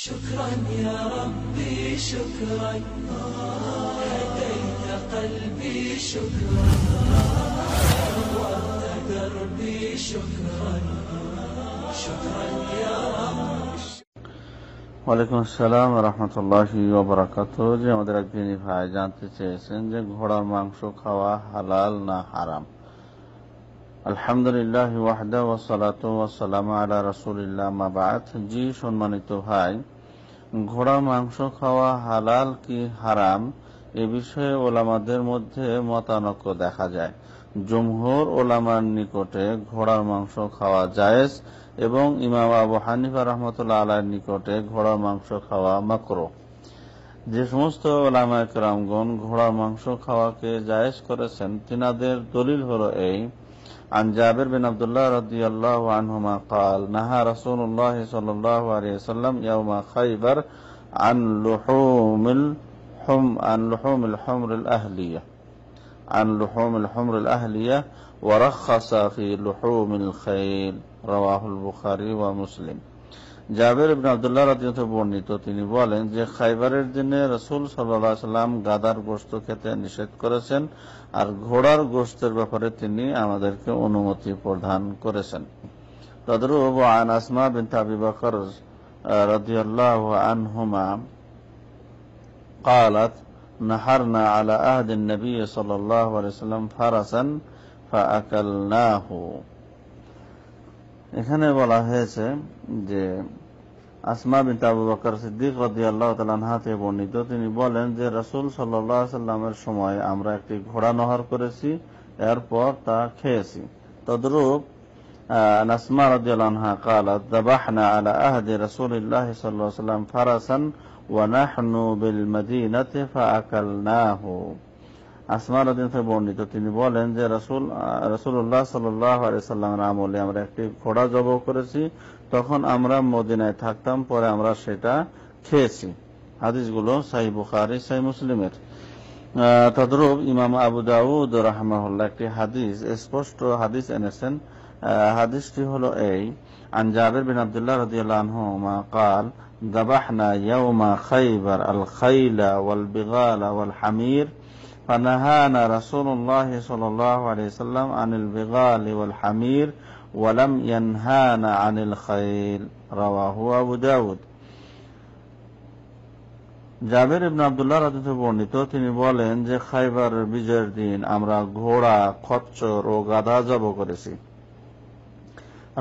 شكرا يا ربي شكرا هديت قلبي شكرا نورت دربي شكرا شكرا يا ওয়ালাইকুম আসসালাম রহমতুল্লাহি ওবরাকাত যে আমাদের এক ভাই জানতে চেয়েছেন যে ঘোড়ার মাংস খাওয়া হালাল না হারাম আলহামদুলিল্লাহ ওয়াহদা ওয়াসালাত ওয়াসালাম আলা রসুলিল্লাহ মাবাদ জি সম্মানিত ভাই ঘোড়া মাংস খাওয়া হালাল কি হারাম এ বিষয়ে ওলামাদের মধ্যে মতানক্য দেখা যায় জমহুর ওলামার নিকটে ঘোড়ার মাংস খাওয়া জায়েজ এবং ইমাম আবু হানিফা রহমতুল্লাহ আলার নিকটে ঘোড়ার মাংস খাওয়া মাকর যে সমস্ত ওলামায় কেরামগণ ঘোড়ার মাংস খাওয়াকে জায়েজ করেছেন তিনাদের দলিল হলো এই عن جابر بن عبد الله رضي الله عنهما قال نهى رسول الله صلى الله عليه وسلم يوم خيبر عن لحوم الحم عن لحوم الحمر الأهلية عن لحوم الحمر الأهلية ورخص في لحوم الخيل رواه البخاري ومسلم জাবের আবদুল্লাহ রাজিয়ত বর্ণিত তিনি বলেন যে খাইবারের দিনে রসুল সাল্লাহ সাল্লাম গাদার গোস্ত খেতে নিষেধ করেছেন আর ঘোড়ার গোস্তের ব্যাপারে তিনি আমাদেরকে অনুমতি প্রদান করেছেন তদ্রুব আন আসমা বিন তাবি বকর রাজিয়াল্লাহ আনহুমা قالت نحرنا على عهد النبي صلى الله عليه وسلم فرسا فأكلناه এখানে বলা হয়েছে যে আসমা বিনতে আবু বকর সিদ্দিক রদিয়াল্লাহ তালানহা থেকে বর্ণিত তিনি বলেন যে রাসুল সাল্লাহ সাল্লামের সময় আমরা একটি ঘোড়া নহর করেছি এরপর তা খেয়েছি তদ্রূপ নাসমা রদিয়ালহা কালাত দাবাহনা আলা আহদি রাসুলিল্লাহ সাল্লাহ সাল্লাম ফারাসান ওয়ানাহনু বিল মদিনাতে ফা আকালনাহু আসমা রাদিনতে বর্ণিত তিনি বলেন যে রাসুল রাসুল্লাহ রাম আমলে আমরা একটি ঘোড়া জব করেছি তখন আমরা মদিনায় থাকতাম পরে আমরা সেটা খেয়েছি হাদিসগুলো সাহি বুখারি সাহি মুসলিমের তদ্রুপ ইমাম আবু দাউদ রাহমাহুল্লাহ একটি হাদিস স্পষ্ট হাদিস এনেছেন হাদিসটি হলো এই আঞ্জাবের বিন আবদুল্লাহ عبد কাল দাবাহনা الله খাইবার আল খাইলা ওয়াল خيبر الخيل والبغال فنهانا رسول الله صلى الله عليه وسلم عن البغال والحمير ولم ينهانا عن الخيل رواه أبو داود জাবের ইবন আবদুল্লাহ রাজনীতি বর্ণিত তিনি বলেন যে খাইবার বিজয়ের দিন আমরা ঘোড়া খচ্চর ও গাধা জব করেছি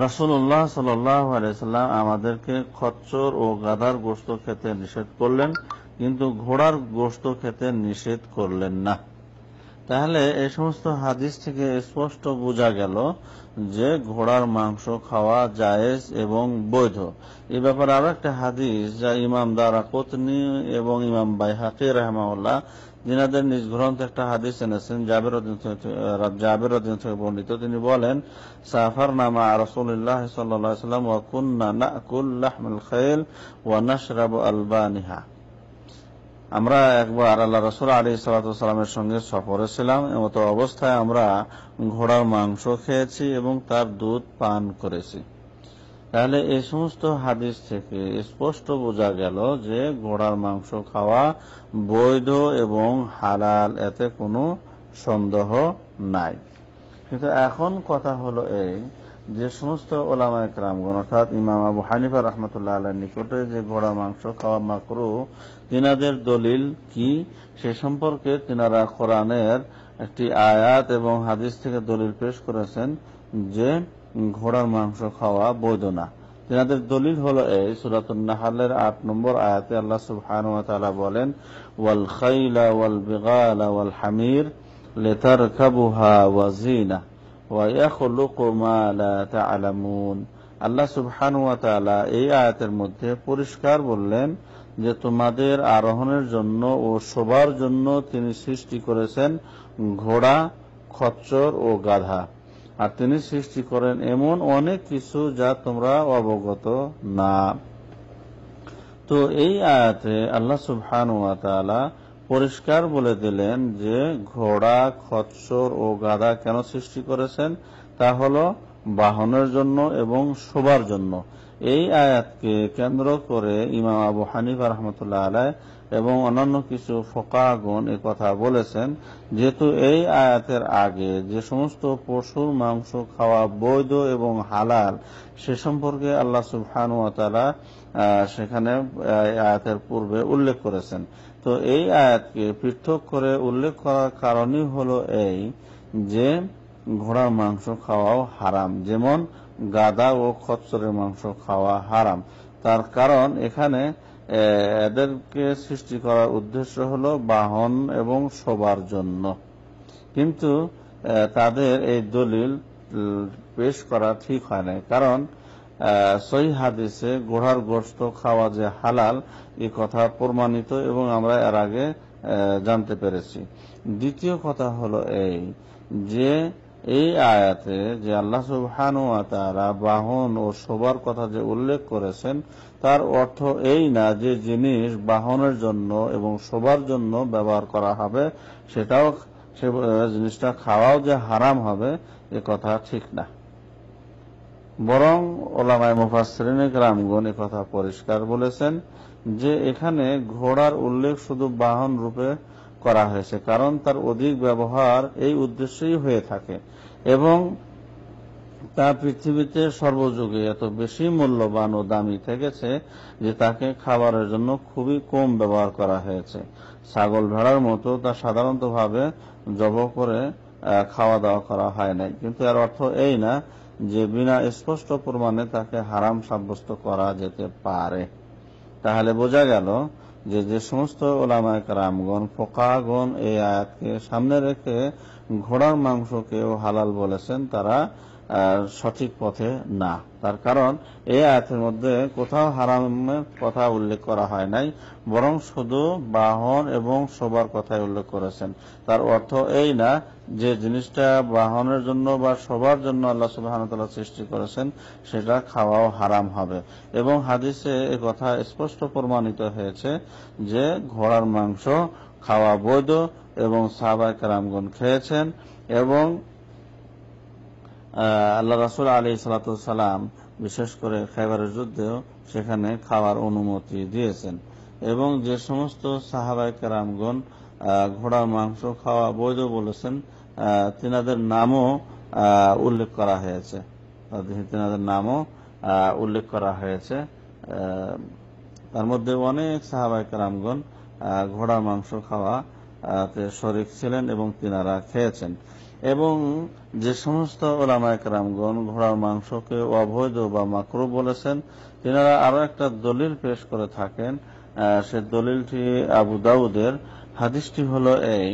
রাসুল্লাহ সাল্লাম আমাদেরকে খচ্চর ও গাধার গোস্ত খেতে নিষেধ করলেন কিন্তু ঘোড়ার গোস্ত খেতে নিষেধ করলেন না তাহলে এ সমস্ত হাদিস থেকে স্পষ্ট বোঝা গেল যে ঘোড়ার মাংস খাওয়া জায়েজ এবং বৈধ এ ব্যাপারে আরো একটা হাদিস যা ইমাম দারা কোতনি এবং ইমাম বাই হাকি রহমাউল্লাহ যিনাদের নিজ গ্রন্থ একটা হাদিস এনেছেন জাবের উদ্দিন থেকে বর্ণিত তিনি বলেন সাফার নামা রসুল্লাহ সাল্লাহ সাল্লাম ওয়াকুন্না নাকুল লাহমুল খেল ওয়া আলবা আলবানিহা আমরা একবার আল্লাহ রসুল আলী সালাতামের সঙ্গে সফরে ছিলাম এমত অবস্থায় আমরা ঘোড়ার মাংস খেয়েছি এবং তার দুধ পান করেছি তাহলে এই সমস্ত হাদিস থেকে স্পষ্ট বোঝা গেল যে ঘোড়ার মাংস খাওয়া বৈধ এবং হালাল এতে কোনো সন্দেহ নাই কিন্তু এখন কথা হলো এই যে সমস্ত ওলামা ক্রামগণ অর্থাৎ ইমাম আবু হানিফা রহমতুল্লাহ আল্লাহ নিকটে যে ঘোড়া মাংস খাওয়া মাকরু তিনাদের দলিল কি সে সম্পর্কে তিনারা কোরআনের একটি আয়াত এবং হাদিস থেকে দলিল পেশ করেছেন যে ঘোড়ার মাংস খাওয়া বৈধ না তিনাদের দলিল হলো এই সুরাতের নাহালের আট নম্বর আয়াতে আল্লাহ সুবহান বলেন ওয়াল খাইলা ওয়াল বিগালা ওয়াল হামির লেতার খাবুহা ওয়াজিনা আল্লাহ সুবহানু তালা এই আয়াতের মধ্যে পরিষ্কার বললেন যে তোমাদের আরোহণের জন্য ও শোবার জন্য তিনি সৃষ্টি করেছেন ঘোড়া খচ্চর ও গাধা আর তিনি সৃষ্টি করেন এমন অনেক কিছু যা তোমরা অবগত না তো এই আয়াতে আল্লাহ সুবহান ওয়া তালা পরিষ্কার বলে দিলেন যে ঘোড়া খচ্চর ও গাদা কেন সৃষ্টি করেছেন তা হল বাহনের জন্য এবং শোবার জন্য এই আয়াতকে কেন্দ্র করে ইমাম আবু হানিফ রহমতুল্লাহ আলাই এবং অন্যান্য কিছু ফোকাগণ এ কথা বলেছেন যেহেতু এই আয়াতের আগে যে সমস্ত পশুর মাংস খাওয়া বৈধ এবং হালাল সে সম্পর্কে আল্লাহ সুবহান তালা সেখানে আয়াতের পূর্বে উল্লেখ করেছেন তো এই আয়াতকে পৃথক করে উল্লেখ করার কারণই হলো এই যে ঘোড়ার মাংস খাওয়াও হারাম যেমন গাদা ও খচ্চরের মাংস খাওয়া হারাম তার কারণ এখানে এদেরকে সৃষ্টি করার উদ্দেশ্য হল বাহন এবং শোবার জন্য কিন্তু তাদের এই দলিল পেশ করা ঠিক হয় না কারণ সই হাদিসে গোড়ার গোস্ত খাওয়া যে হালাল এ কথা প্রমাণিত এবং আমরা এর আগে জানতে পেরেছি দ্বিতীয় কথা হলো এই যে এই আয়াতে যে আল্লাহ সুবহানু তারা বাহন ও শোবার কথা যে উল্লেখ করেছেন তার অর্থ এই না যে জিনিস বাহনের জন্য এবং শোবার জন্য ব্যবহার করা হবে সেটাও সে জিনিসটা খাওয়াও যে হারাম হবে এ কথা ঠিক না বরং ওলামায় মুফাসরিন গ্রামগণ এ কথা পরিষ্কার বলেছেন যে এখানে ঘোড়ার উল্লেখ শুধু বাহন রূপে করা হয়েছে কারণ তার অধিক ব্যবহার এই উদ্দেশ্যেই হয়ে থাকে এবং তা পৃথিবীতে সর্বযুগে এত বেশি মূল্যবান ও দামি থেকেছে যে তাকে খাবারের জন্য খুবই কম ব্যবহার করা হয়েছে ছাগল ভেড়ার মতো তা সাধারণতভাবে জব করে খাওয়া দাওয়া করা হয় নাই কিন্তু এর অর্থ এই না যে বিনা স্পষ্ট প্রমাণে তাকে হারাম সাব্যস্ত করা যেতে পারে তাহলে বোঝা গেল যে যে সমস্ত ওলামায় কারামগণ ফোকাগণ এই আয়াতকে সামনে রেখে ঘোড়ার মাংসকেও হালাল বলেছেন তারা সঠিক পথে না তার কারণ এই আয়াতের মধ্যে কোথাও হারামের কথা উল্লেখ করা হয় নাই বরং শুধু বাহন এবং শোবার কথাই উল্লেখ করেছেন তার অর্থ এই না যে জিনিসটা বাহনের জন্য বা সবার জন্য আল্লাহ সুবাহতাল্লাহ সৃষ্টি করেছেন সেটা খাওয়াও হারাম হবে এবং হাদিসে এ কথা স্পষ্ট প্রমাণিত হয়েছে যে ঘোড়ার মাংস খাওয়া বৈধ এবং সাবা কারামগণ খেয়েছেন এবং আল্লাহ রাসুল আলী সালাতাম বিশেষ করে খাইবারের যুদ্ধেও সেখানে খাওয়ার অনুমতি দিয়েছেন এবং যে সমস্ত সাহাবাই কেরামগণ ঘোড়ার মাংস খাওয়া বৈধ বলেছেন তিনাদের নামও উল্লেখ করা হয়েছে তিনাদের নামও উল্লেখ করা হয়েছে তার মধ্যে অনেক সাহাবাই কেরামগণ ঘোড়ার মাংস খাওয়া শরিক ছিলেন এবং তিনারা খেয়েছেন এবং যে সমস্ত ওলামায় রামগণ ঘোড়ার মাংসকে অবৈধ বা মাকরু বলেছেন তিনারা আরো একটা দলিল পেশ করে থাকেন সে দলিলটি আবু দাউদের হাদিসটি হল এই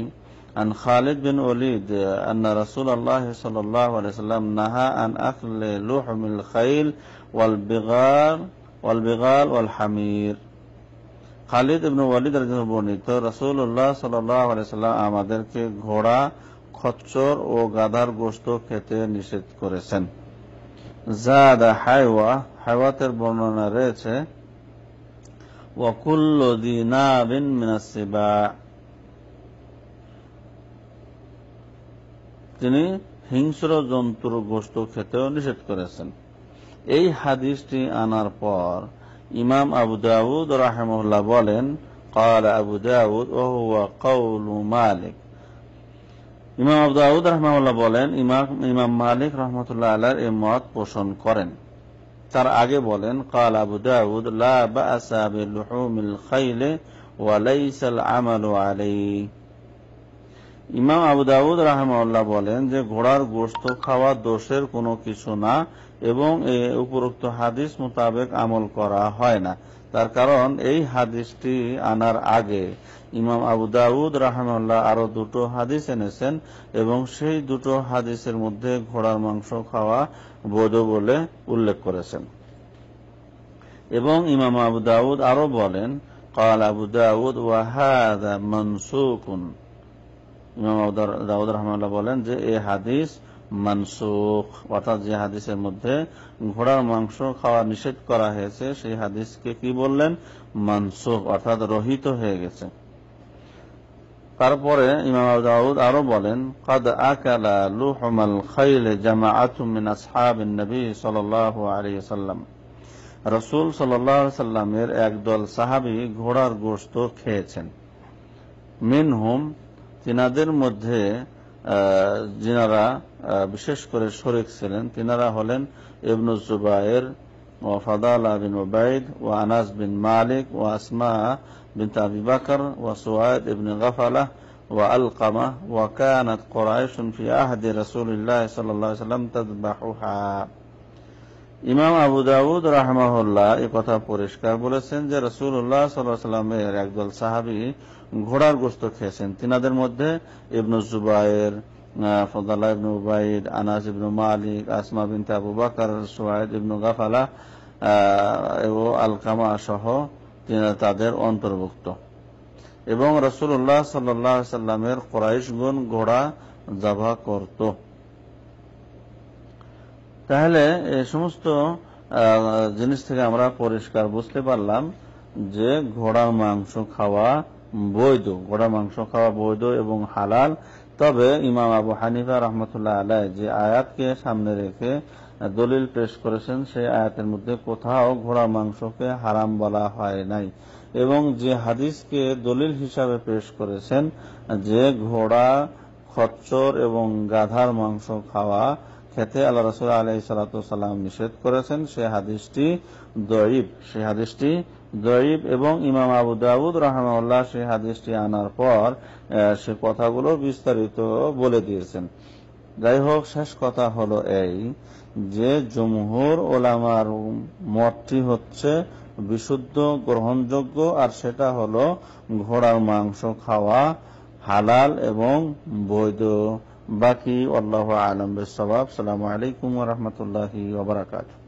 عن خالد بن وليد أن رسول الله صلى الله عليه وسلم نهى عن أكل لحم الخيل والبغال والبغال والحمير খালিদ ইবনু ওয়ালিদ রাজন বর্ণিত উল্লাহ সাল্লাম আমাদেরকে ঘোড়া খচ্চর ও গাধার গোস্ত খেতে নিষেধ করেছেন জাদা হাইওয়া হাইওয়াতের বর্ণনা রয়েছে তিনি হিংস্র জন্তুর গোস্ত খেতেও নিষেধ করেছেন এই হাদিসটি আনার পর ইমাম আবু দাউদ রাহেমুল্লাহ বলেন কাল আবু দাউদ ও কৌল মালিক ইমাম আবু দাউদ রহমাউল্লাহ বলেন ইমাম ইমাম মালিক রহমতুল্লাহ আলার এ মত পোষণ করেন তার আগে বলেন কাল আবু দাউদ ইমাম আবু দাউদ রাহমাউল্লাহ বলেন যে ঘোড়ার গোস্ত খাওয়া দোষের কোনো কিছু না এবং উপরোক্ত হাদিস মোতাবেক আমল করা হয় না তার কারণ এই হাদিসটি আনার আগে ইমাম আবু দাউদ রাহমাল্লাহ আরো দুটো হাদিস এনেছেন এবং সেই দুটো হাদিসের মধ্যে ঘোড়ার মাংস খাওয়া বৈধ বলে উল্লেখ করেছেন এবং ইমাম আবু দাউদ আরো বলেন কাল আবু দাউদ ওয়াহাদ منسوق ইমাম আবু দাউদ রাহমাল্লাহ বলেন যে এই হাদিস মানসুখ অর্থাৎ যে হাদিসের মধ্যে ঘোড়ার মাংস খাওয়া নিষেধ করা হয়েছে সেই হাদিসকে কি বললেন মানসুখ অর্থাৎ রহিত হয়ে গেছে তারপরে ইমাম দাউদ আরো বলেন কদ আকালা লুহমাল সাল্লামের একদল সাহাবী ঘোড়ার গোশত খেয়েছেন মিন হোম তিনাদের মধ্যে যিনারা বিশেষ করে শরীক ছিলেন তিনারা হলেন ইবনু জুবায়ের ও ফাদালা বিন ওবাইদ ও আনাস বিন মালিক ও আসমা বিন بنت أبي بكر وسعاد بن غفلة وألقمة وكانت قريش في عهد رسول الله صلى الله عليه وسلم تذبحها ইমাম আবু দাউদ রাহমাহুল্লাহ এ কথা পরিষ্কার বলেছেন যে রাসূলুল্লাহ রসুল্লাহ সাল্লাহ সাল্লামের একদল সাহাবী ঘোড়ার গোস্ত খেয়েছেন তিনাদের মধ্যে ইবনু জুবাইর ফদাল্লা ইবনু ইবনু মালিক আসমা আবু বাকার ইবনু গাফালা আলকামা সহ তাদের অন্তর্ভুক্ত এবং রসুল্লাহ সাল্লাহ সাল্লামের গুণ ঘোড়া জাভা করত তাহলে এই সমস্ত জিনিস থেকে আমরা পরিষ্কার বুঝতে পারলাম যে ঘোড়া মাংস খাওয়া বৈধ গোড়া মাংস খাওয়া বৈধ এবং হালাল তবে ইমাম আবু হানিফা রহমতুল্লাহ আলাই যে আয়াতকে সামনে রেখে দলিল পেশ করেছেন সেই আয়াতের মধ্যে কোথাও ঘোড়া মাংসকে হারাম বলা হয় নাই এবং যে হাদিসকে দলিল হিসাবে পেশ করেছেন যে ঘোড়া খচ্চর এবং গাধার মাংস খাওয়া খেতে আল্লাহ রসুল আলাই সালাম নিষেধ করেছেন সে হাদিসটি দরিব সে হাদিসটি জয়ীব এবং ইমাম আবু দাউদ রহমাউল্লাহ সেই হাদিসটি আনার পর সে কথাগুলো বিস্তারিত বলে দিয়েছেন যাই হোক শেষ কথা হল এই যে জমহুর ওলামার মতটি হচ্ছে বিশুদ্ধ গ্রহণযোগ্য আর সেটা হল ঘোড়ার মাংস খাওয়া হালাল এবং বৈধ বাকি আল্লাহ আলম সবাব সালামু আলাইকুম রহমতুল্লাহ